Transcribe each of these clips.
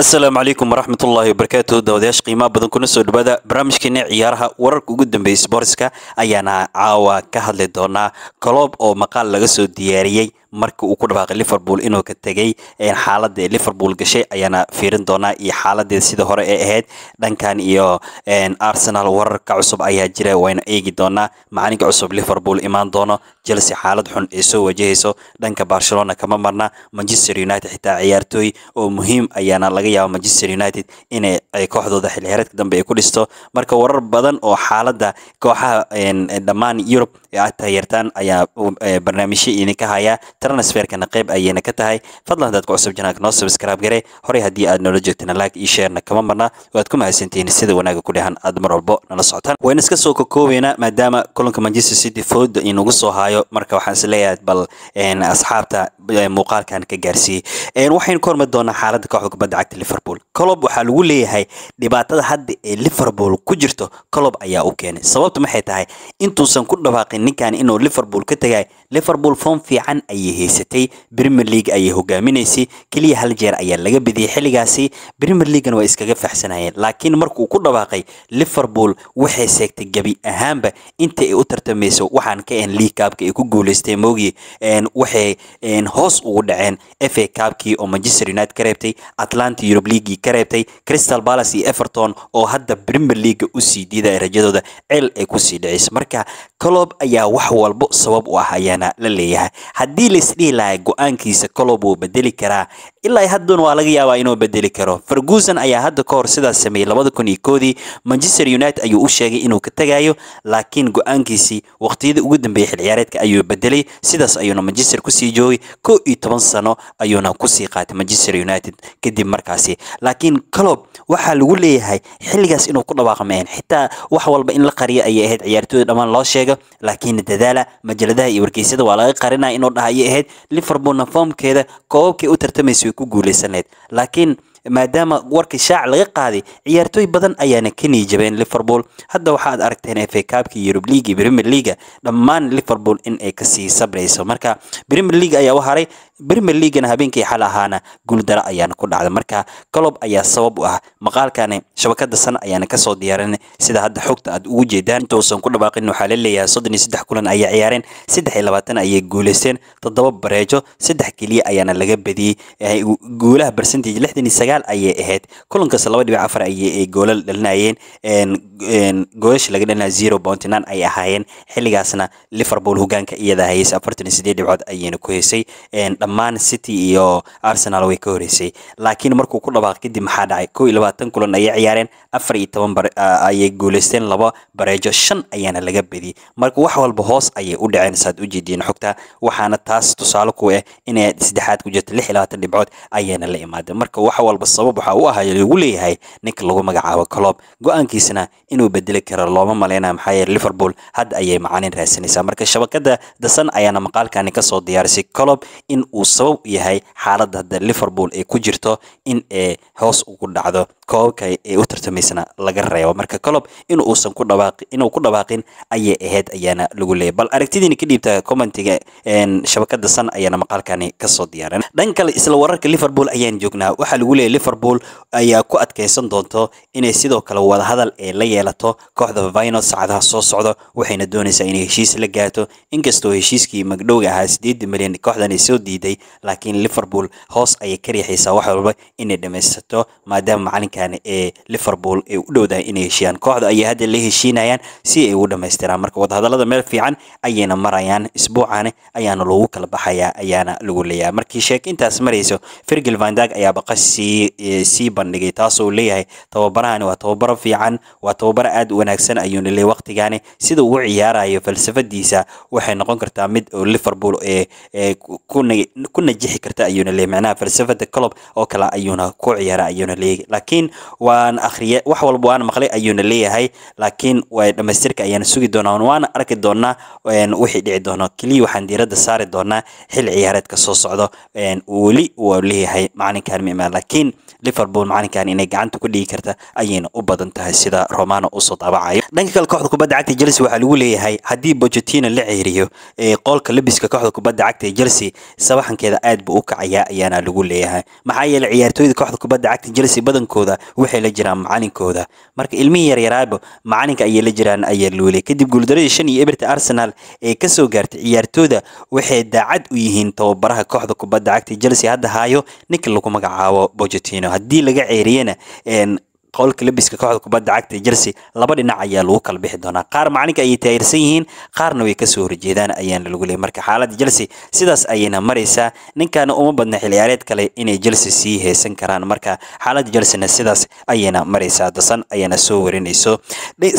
assalaamu calaykum waraxmat ullaahi wabarakaatu daawadayaasha qiimaha badan kuna soo dhawaada barnaamijkeena ciyaaraha wararka ugu dambeeyay sboortska ayaana caawa ka hadli doonaa koloob oo maqaal laga soo diyaariyey marka uu ku dhawaaqay liverpool inuu ka tegay xaaladda liverpool gashay ayaana fiirin doonaa iyo xaaladeeda sida hore ee ahayd dhankan iyo arsenal wararka cusub ayaa jira wayna eegi doonaa macalinka cusub liverpool imaan doono chelsea xaalad xun ee soo wajahayso dhanka barcelona kama marna manchester united xitaa ciyaartooy oo muhiim ayaana laga yaaba manchester united in kooxdooda xilxeereedka dambe ay ku dhisto marka warar badan oo xaaladda kooxaha dhammaan yurub ay taageertaan ayaa e, barnaamijyo idinka haya transferkana qayb ayayna ka tahay fadlan hadaad ku cusub janaag noo subscribe gare horey haddii aad noola joogtana like iyo sheerna kama marna waad ku mahadsantihiin sida wanaaga ku dhahan aad mar walbo nala socotaan wayna iska soo kokoobeynaa maadaama kulanka manchester city food inugu soo haayo marka waxaan isleeyahay bal asxaabta muuqaalkan ka gaarsiiyey waxaynu ka hormari doonaa xaaladda kooxda kubadda cagta liverpool colob waxaa lagu leeyahay dhibaatada hadda ee liverpool ku jirto colob ayaa u keenay sababtu maxay tahay intuusan ku dhawaaqin ninkan inuu liverpool ka tagay liverpool foom fiican ayay haysatay premier league ayay hogaaminaysay keliya hal jeer ayaa laga bediyey xilligaasi premier leaguena waa iskaga faxsanayeen laakiin markuu ku dhawaaqay liverpool waxay seegtay gebi ahaanba inta ay u tartamayso waxaan ka ahan league kaabka ay ku guulaystay moogi waxay hoos ugu dhaceen f a kaabkii oo manchester united ka reebtay atlanta eurub leagii ka reebtay crystal palace iyo everton oo hadda premier leaga usii diida rajadooda ceel ay kusii dhicisa marka colob ayaa wax walba sabab u ah la leeyahay haddii laisdhihi lahay go-aankiisa colob bedeli karaa ilaa haddun waa laga yaabaa inuu bedeli karo ferguson ayaa hadda ka hor sidaas sameeyey labada kun manchester united ayuu u sheegay inuu ka tagayo laakiin go-aankiisii waqtiyadii ugu dambeeyey xilciyaareedka ayuu bedelay sidaas ayuuna manchester kusii joogay kow iyo toban sano ayuuna kusii qaatay manchester united kadib markaasi laakiin colob waxaa lagu leeyahay xilligaas inuu ku dhawaaqma xitaa wax walba in la qariyo ayay ahayd ciyaartooda dhammaan loo sheego laakiin dadaala majaladaha iyo wargeysyada waa laga qarinaya inuu dhaha ayay ahayd liverpoolna foomkeeda koobabkay u tartamaysa way ku guuleysanayd laakiin maadaama warkii shaac laga qaaday ciyaartooy badan ayaana ka niijabeen liverpool hadda waxaad aragteen fa kaabkii yurub liigii premier leaga dhammaan liverpool in ay kasii sabrayso marka premier league ayaa u haray brimer leagana habeenkii xal ahaana guuldaro ayaana ku dhacday marka golob ayaa sabab u ah maqaalkani shabakada sana ayaana kasoo diyaarin sida hadda xogta aad ugu jeedaan intausan ku dhawaaqin waxaa la leeyahay soddon iyo saddex kulan ayay ciyaareen saddex iyo labaatan ayay guulaysteen toddoba bareejo saddex keliya ayaana laga badiyey guulaha barcentage lixdan iyo sagaal ayay ahayd kulankaas laba dhibic afar ayay goolal dhalinayeen goolasha laga dhalinaya zero bounty nine ay ahaayeen xilligaasna liverpool hogaanka iyada haysa afartan iyo sideed dhibcood ayayna ku heysay man city iyo arsenal way ka horeysay laakiin markuu ku dhawaaq kadib maxaa dhacay kow iyo labaatan kulan ayay ciyaareen afar iyo toban ah, ayay guuleysteen laba bareejo shan ayaana laga bediyey marka wax walba hoos ayay u dhaceen saad u jeediin xogta waxaana taas tusaale ku ah eh inay saddexaad ku jirta lix iyo labaatan dhibcood ayaana la imaadeen marka wax walba sabab waxaa u ahay lagu leeyahay ninka lagu magacaabo colob go-aankiisana inuu bedeli karo looma maleynaya maxaa yeele liverpool hadda ayay macaanin raadsanaysaa marka shabakada dasan ayaana maqaalkani kasoo diyaarisay colob in uu uu sabab u yahay xaaladda hadda liverpool ay ku jirto in ay hoos ugu dhacdo koobka ee u tartamaysana laga reebo marka colob in inuu ku dhawaaqin ayay ahayd ayaana lagu leeyay bal aragtidiina ka dhiibta commentiga shabakada san ayaana maqaalkani kasoo diyaarin dhan kale isla wararka liverpool ayaan joognaa waxaa lagu leeyay liverpool ayaa ku adkaysan doonto inay sidoo kale wadahadal ee la yeelato kooxda vino saacadaha soo socda waxayna doonaysaa inay heshiis la gaarto inkastoo heshiiskii magdhowga ahaa sideed milyan kooxdan soo diiday laakiin liverpool hoos ayay ka riixaysaa wax walba inay dhamaysato maadaama macalinka horyaalkan ee liverpool ay u dhowdahay inay heshiiyaan kooxda ayay hadda la heshiinayaan si ay u dhammaystiraan marka wadahadallada meel fiican ayayna marayaan isbuucan ayaana loogu kala baxayaa ayaana lagu leeyahay markii sheeka intaas marayso firgil vandag ayaa baqa sii bandhigay taasoo leeyahay tababarahani waa tababaro fiican waa tababaro aad u wanaagsan ayuuna leeyahay waqtigaani sida uu ciyaarayo falsafadiisa waxay noqon kartaa mid oo liverpool ee ku najixi karta ayuuna leeyahay micnaha falsafada colob oo kale ayuuna ku ciyaara ayuuna leeyahay laakiin laakiin waan akhriye wax walba waan maqlay ayuuna leeyahay laakiin dhamaystirka ayaan sugi doonaa waana arki doonaa wixii dhici doono keliya waxaan diiradda saari doonaa xilli ciyaareedka soo socdo weli waa leeyahay macalinkan mima laakiin liverpool macalinkan inay gacanta ku dhigi karta ayayna u badan tahay sida romano usoo daabacayo dhanka kale kooxda kubadda cagta chelsea waxaa lagu leeyahay haddii pochettino la ceeriyo qolka lebiska kooxda kubadda cagta ee chelsea sabaxankeeda aad buu u kacayaa ayaana lagu leeyahay maxaa yeelay ciyaartooyda kooxda kubadda cagta chelsea badankooda waxay la jiraan macalinkooda marka ilmihii yaryaraaba macalinka ayay la jiraan ayaa luulay kadib guuldaradii shan iyo eberta arsenal ee kasoo gaartay ciyaartooda waxay daacad u yihiin tababaraha kooxda kubadda cagta chelsea hadda haayo ninka lagu magacaabo bocetino haddii laga ceeriyena qolka labiska kooxda kubadda cagta ee chelsea laba dhinac ayaa lagu kala bixi doonaa qaar macalinka ayay taageersan yihiin qaarna way kasoo horjeedaan ayaana lagu leeyay marka xaaladda chelsea sidaas ayayna maraysaa ninkana uma badna xilciyaareed kale inay chelsea sii heesan karaan marka xaaladda chelseana sidaas ayayna maraysaa dasan ayana soo warinayso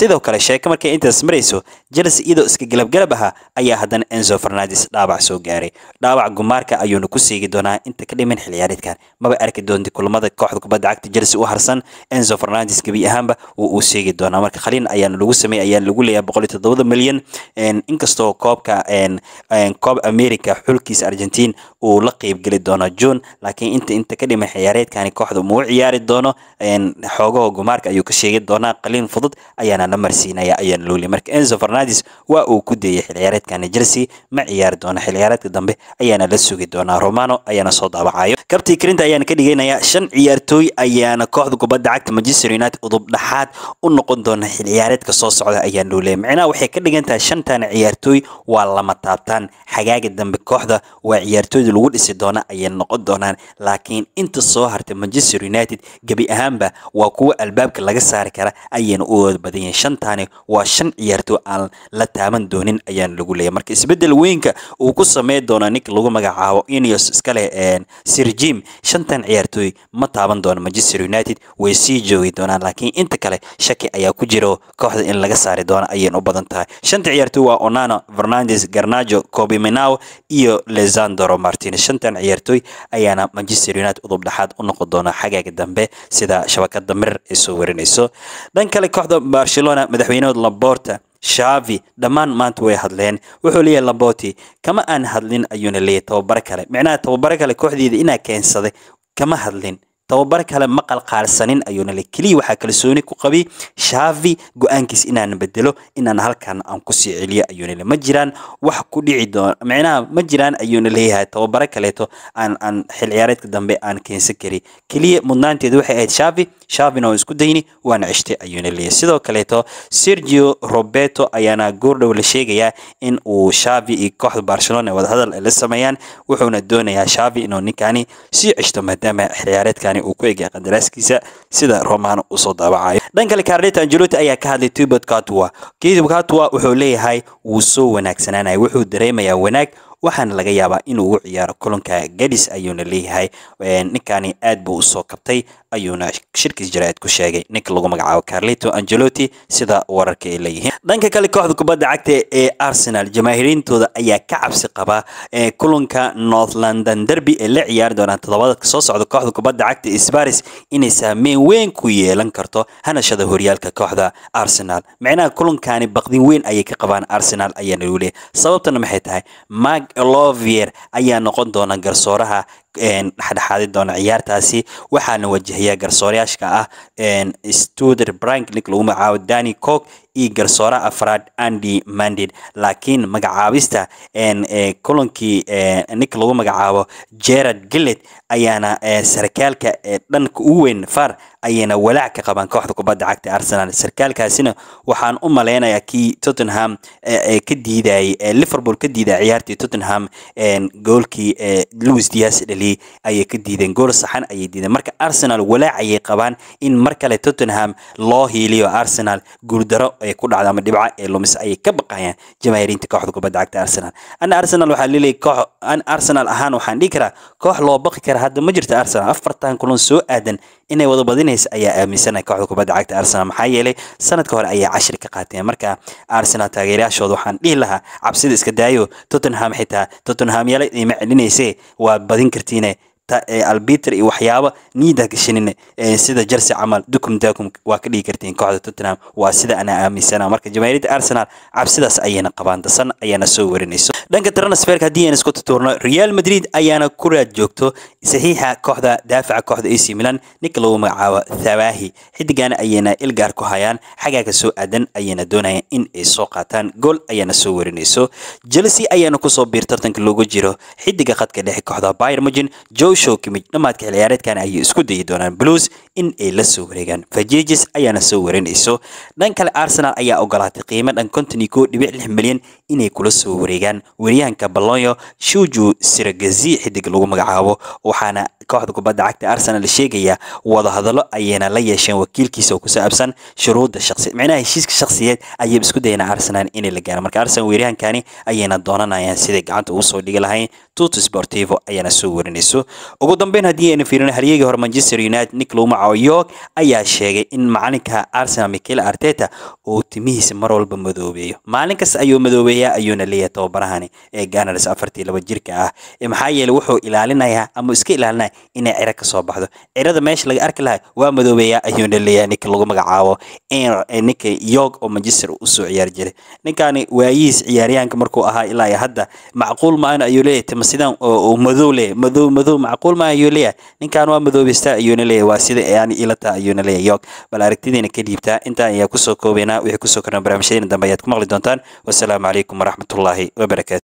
sidoo kale sheeke markay intaas marayso chelsea iyadoo iska galabgalab ahaa ayaa haddana enzo fernandes dhaawac soo gaaray dhaawac gumaarka ayuuna ku seegi doonaa inta ka dhiman xilciyaareedkan maba arki doonta kulamada kooxda kubadda cagta chelsea u harsan enzo bruno fernandes gebi ahaanba uu sheegi doonaa marka khaliin ayaana lagu sameeyey ayaana lagu leeyahay boqol iyo toddobada milyan inkastoo koobka koob america xulkiisa argentiin uu la qeybgeli doono june laakiin inta inta ka dhiman xiyaareedkani kooxda muu ciyaari doono xoogaha gumaarka ayuu ka sheegi doonaa khaliin fudud ayaana la marsiinaya ayaana loo leeyahay marka enzo fernandes waa uu ku deeyay xilciyaareedkani chelsea ma ciyaari doono xilciyaareedka dambe ayaana la sugi doonaa romano ayaana soo daawacayo kabtii karinta ayaana ka dhigaynaya shan ciyaartooy ayaana kooxda kubadda cagta manchester united udub dhaxaad u noqon doona xil soo socda ayaan dhowleya micnaha waxay ka dhigan shantaana ciyaartooy waa lama taabtaan xagaaga dambe kooxda waa ciyaartooyda lagu dhisi doona ayay noqon doonaan laakiin inta soo hartay manchester united gebi ahaanba waa kuwa albaabka laga saari kara ayayna u ood badan shantaani waa shan ciyaartooy aan la taaban doonin ayaan lagu leeyahy marka isbeddel weynka uu ku sameyn doona ninka lagu magacaabo ineos iska leh sirjim shantan ciyaartooy ma taaban doona manchester united way sii jo joogi doonaan laakiin inta kale shaki ayaa ku jiro kooxda in laga saari doono ayayna u badan tahay shanta ciyaartoy waa onano fernandes garnajo cobiminao iyo lezandro martinez shantan ciyaartoy ayaana manchester united udub dhexaad u noqon doona xagaaga dambe sida shabakada mirir ay soo warinayso dhan kale kooxda barcelona madaxweynahooda laborta shaavi dhammaan maanta way hadleen wuxuu leeyahay laboti kama aan hadlin ayuuna leeyahay tababaro kale micnaha tababaro kale kooxdeeda inaa keensaday kama hadlin tababar kale ma qalqaalsanin ayuuna le keliya waxaa kalsooni ku qabay shaafi go-aankiis inaan bedelo inaan halkan aan ku sii celiyo ayuuna le ma jiraan wax ku dhici doona micnaha ma jiraan ayuuna leeyahay tababaro kaleeto aan aan xil ciyaareedka dambe aan keensan kari keliya mudnaanteeda waxay ahayd shaafi shaabina oo isku dayni waana ceshtay ayuuna leeyahy sidoo kaleeto sergio roberto ayaana goordhow la sheegayaa in uu shaabi iyo kooxda barcelona wadahadal ay la sameeyaan wuxuuna doonayaa shaabi inuu ninkani sii ceshto maadaama xiyaareedkani uu ku egay qadaraaskiisa sida romano usoo daabacayo dhan kale carlita angelotti ayaa ka hadlay tibot katua kitib katua wuxuu leeyahay wuu soo wanaagsanaanaya wuxuu dareemayaa wanaag waxaana laga yaabaa inuu ugu ciyaaro kulanka gadis ayuuna leeyahay ninkaani aad buu usoo kabtay ayuuna shirkii jaraa'id ku sheegay ninka lagu magacaabo carlito angelotti sida wararka ay leeyihiin dhanka kale kooxda kubadda cagta ee arsenal jamaahiriintooda ayaa ka cabsi qabaa eh, kulanka north london derby ee la ciyaari doonaan toddobada soo socda kooxda kubadda cagta ee sparis inay saameyn weyn ku yeelan karto hanashada horyaalka kooxda arsenal micnaha kulankani baqdin weyn ayay ka qabaan arsenal ayaa nalule sababtana maxay tahay mark lovier ayaa noqon doona garsooraha dhexdhexaadi doona ciyaartaasi waxaana wajahayaa garsooryaashka ah studer branklik lagu magacaabo dani cog iyo garsoore afraad andy mandid laakiin magacaabista kulankii ninka lagu magacaabo gerard gillet ayaana sarkaalka dhanka ugu weyn far ayayna walaac ka qabaan kooxda kubadda cagta arsenal sarkaalkaasina waxaan u malaynayaa kii tottenham ka diidayay liverpool ka diidaya ciyaartii tottenham goolkii louis dias dhali ayay ka diideen gool saxan ayay diideen marka arsenal walaac ayay qabaan in mar kale tottenham loo hiiliyo arsenal guuldaro ay ku dhacda ama dhibca ee lumis ayay ka baqayaan jamaahiriinta kooxda kubadda cagta arsenal ana arsenal waxaa leleeyay koox an arsenal ahaan waxaan dhihi karaa koox loo baqi kara hadda ma jirto arsenal afartan kulan soo aadan inay wada badinaysa ayaa aaminsanaya kooxda kubadda cagta arsenal maxaa yeelay sanadka hore ayaa cashir ka qaateen marka arsenal taageerayaashooda waxaan dhihi lahaa cabsida iska daayo tottenham xitaa tottenham yala ima celinaysee waad badin kartiine albiter iyo waxyaaba niida gashanina sida jersi camal dukum daakum waa ka dhigi kartiin kooxda tottenham waa sida anaa aaminsana marka jamaahiiradda arsenal cabsidaas ayayna qabaan dasan ayaana soo warinayso dhanka transferka haddii aan isku tuturno real madrid ayaana ku raad joogto saxiixa kooxda daafaca kooxda ac milan ninka lagu magacaabo thawahi xidigaana ayayna ilgaar ku hayaan xagaa ka soo aadan ayayna doonayaan in ay soo qaataan gool ayaana soo warinayso chelsea ayaana kusoo biirtartanka loogu jiro xidiga khadka dhexe kooxda bayermogin jo howshow ka dhammaadka xilciyaareedkan ayay isku dayi doonaan blues in ay la soo wareegaan fajiges ayaana soo warinayso dhan kale arsenal ayaa ogolaatay qiimo dhan konton koo dhibic lix milyan inay kula soo wareegaan weriyahanka balonyo shuju siragazi xidig lagu magacaabo waxaana kooxda kubadda cagta arsenal sheegaya wadahadallo ayayna la yeesheen wakiilkiisa oo ku saabsan shuruudda shaqsi micnaha heshiiska shakhsiyeed ayay isku dayeen arsenal inay la gaaro marka arsenal weeryahankani ayayna doonanayaan siday gacanta ugu soo dhigi lahayn tuto sportivo ayana soo warinayso ugu dambeyn haddii aynu fiirino halyeegii hore manchester united niclo macaoyog ayaa sheegay in macalinka arsenal michael arteta uu timihiisa mar walba madoobeeyo maalin kasta ayuu madoobeeyaa ayuuna leeyahay tababarahani ee ganars afartii laba jirka ah maxaa yeeley wuxuu ilaalinayaa ama iska ilaalinaya inay cira kasoo baxdo cirada meesha laga arki lahaa waa madoobeeyaa ayuuna leeyahay ninka lagu magacaabo ninka york oo manchester usoo ciyaari jiray ninkani waayihiis ciyaaryahanka markuu ahaa ilaa hadda macquul maahna ayuu leeyahay tima sidaan oo madow leeyahay madow madow macquul maaha ayuu leeyahay ninkan waa madoobeystaa ayuuna leeyahay waa sida yaani ilataa ayuuna leeyahay york bal aragtidiina ka intaan ayaa kusoo koobaynaa wixii kusoo korna barnaamijyadeena dambe ayaad ku maqli doontaan wasalaamu calaykum waraxmatullaahi wabarakaatu